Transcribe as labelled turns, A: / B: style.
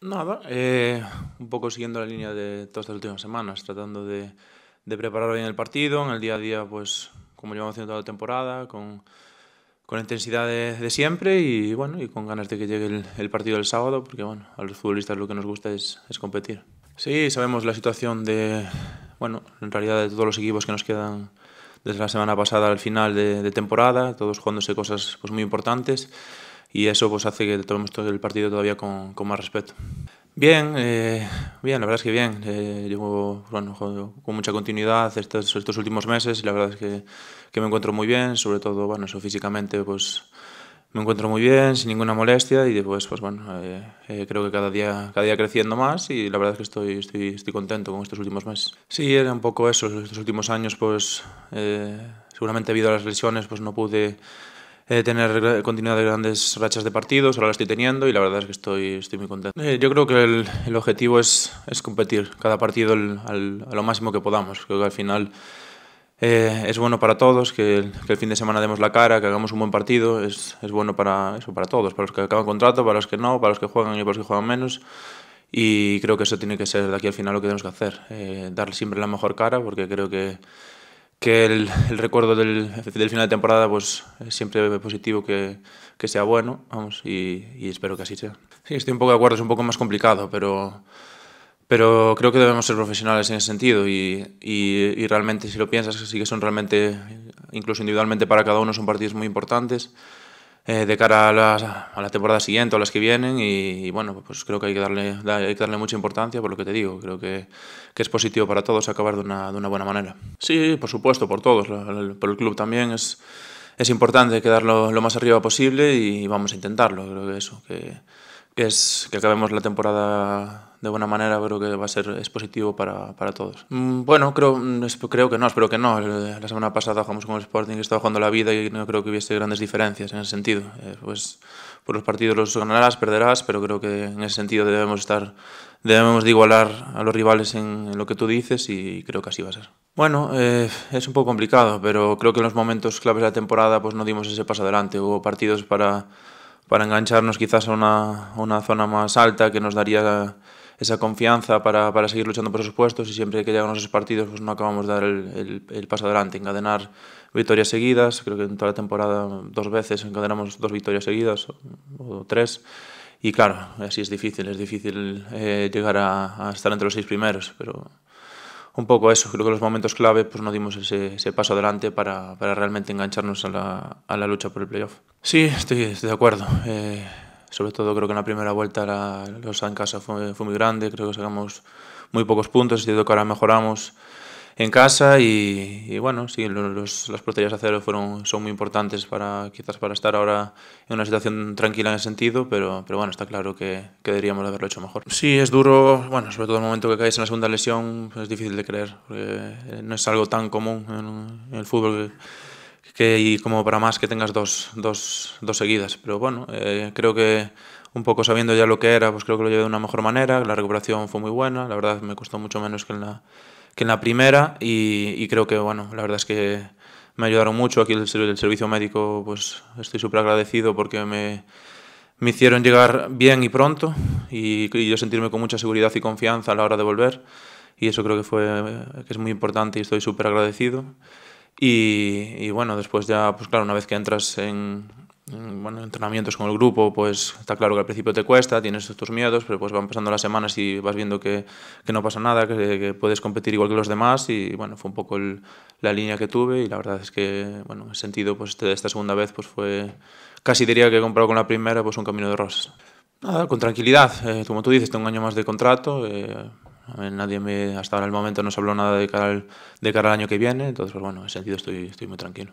A: Nada, eh, un poco siguiendo la línea de todas las últimas semanas, tratando de, de, preparar bien el partido, en el día a día, pues como llevamos haciendo toda la temporada, con, con la intensidad de, siempre y bueno, y con ganas de que llegue el, partido del sábado, porque bueno, a los futbolistas lo que nos gusta es, es, competir. Sí, sabemos la situación de, bueno, en realidad de todos los equipos que nos quedan desde la semana pasada al final de, de temporada, todos jugándose cosas pues, muy importantes y eso pues hace que tomemos todo el partido todavía con, con más respeto. Bien, eh, bien, la verdad es que bien. Eh, llevo bueno, con mucha continuidad estos, estos últimos meses y la verdad es que, que, me encuentro muy bien, sobre todo, bueno, eso físicamente, pues me encuentro muy bien, sin ninguna molestia y después, pues bueno, eh, creo que cada día, cada día creciendo más y la verdad es que estoy, estoy, estoy contento con estos últimos meses. Sí, era un poco eso, estos últimos años, pues seguramente debido a las lesiones, pues no pude eh, tener continuidad de grandes rachas de partidos, ahora la estoy teniendo y la verdad es que estoy, estoy muy contento. Eh, yo creo que el, el objetivo es, es, competir cada partido al, a lo máximo que podamos. Creo que al final eh, es bueno para todos, que, el fin de semana demos la cara, que hagamos un buen partido, es, es, bueno para, eso, para todos, para los que acaban contrato, para los que no, para los que juegan y para los que juegan menos. Y creo que eso tiene que ser de aquí al final lo que tenemos que hacer, dar siempre la mejor cara porque creo que que el, el recuerdo del, del, final de temporada pues siempre positivo que, que sea bueno vamos y, y, espero que así sea sí estoy un poco de acuerdo es un poco más complicado pero pero creo que debemos ser profesionales en ese sentido y, y, y realmente si lo piensas sí que son realmente incluso individualmente para cada uno son partidos muy importantes eh, de cara a la, a la, temporada siguiente o las que vienen y, bueno, pues creo que hay que, darle, darle mucha importancia por lo que te digo, creo que, es positivo para todos acabar de una, de una, buena manera. Sí, por supuesto, por todos, por el club también es, es importante quedarlo lo más arriba posible y vamos a intentarlo, creo que eso, que es que acabemos la temporada de buena manera, creo que va a ser es positivo para, todos. Mm, bueno, creo, mm, creo que no, espero que no. Eh, la semana pasada jugamos con el Sporting, y estaba jugando la vida y no creo que hubiese grandes diferencias en ese sentido. Eh, pues por los partidos los ganarás, perderás, pero creo que en ese sentido debemos estar debemos de igualar a los rivales en, lo que tú dices y creo que así va a ser. Bueno, eh, es un poco complicado, pero creo que en los momentos claves de la temporada pues no dimos ese paso adelante. Hubo partidos para para engancharnos quizás a una, zona más alta que nos daría esa confianza para, seguir luchando por esos puestos y siempre que llegan esos partidos pues no acabamos de dar el, paso adelante, encadenar victorias seguidas, creo que en toda la temporada dos veces encadenamos dos victorias seguidas o, tres y claro, así es difícil, es difícil eh, llegar a, a estar entre los seis primeros, pero un poco eso, creo que los momentos clave pues no dimos ese, ese paso adelante para, para, realmente engancharnos a la, a la lucha por el playoff. Sí, estoy, de acuerdo. Eh, sobre todo creo que en la primera vuelta la, los en casa fue, fue, muy grande, creo que sacamos muy pocos puntos, es cierto que ahora mejoramos en casa y, bueno, sí, las porterías a cero fueron, son muy importantes para quizás para estar ahora en una situación tranquila en ese sentido, pero, pero bueno, está claro que, deberíamos haberlo hecho mejor. Sí, es duro, bueno, sobre todo el momento que caes en la segunda lesión pues es difícil de creer, porque eh, no es algo tan común en, el fútbol. Que, y como para más que tengas dos, dos, dos seguidas. Pero bueno, eh, creo que un poco sabiendo ya lo que era, pues creo que lo llevé de una mejor manera, la recuperación fue muy buena, la verdad me costó mucho menos que en la, que en la primera y, creo que, bueno, la verdad es que me ayudaron mucho. Aquí el, el servicio médico, pues estoy súper agradecido porque me, hicieron llegar bien y pronto y, yo sentirme con mucha seguridad y confianza a la hora de volver y eso creo que fue que es muy importante y estoy súper agradecido y, y, bueno después ya pues claro una vez que entras en, Mm, bueno, entrenamientos con el grupo, pues está claro que al principio te cuesta, tienes estos miedos, pero pues van pasando las semanas y vas viendo que, que no pasa nada, que, puedes competir igual que los demás y bueno, fue un poco la línea que tuve y la verdad es que, bueno, he sentido pues este, esta segunda vez pues fue, casi diría que comparado con la primera, pues un camino de rosas. Nada, con tranquilidad, eh, como tú dices, tengo un año más de contrato, eh, nadie me, hasta ahora el momento no se habló nada de cara al, de cara al año que viene, entonces pues bueno, en sentido estoy, estoy muy tranquilo.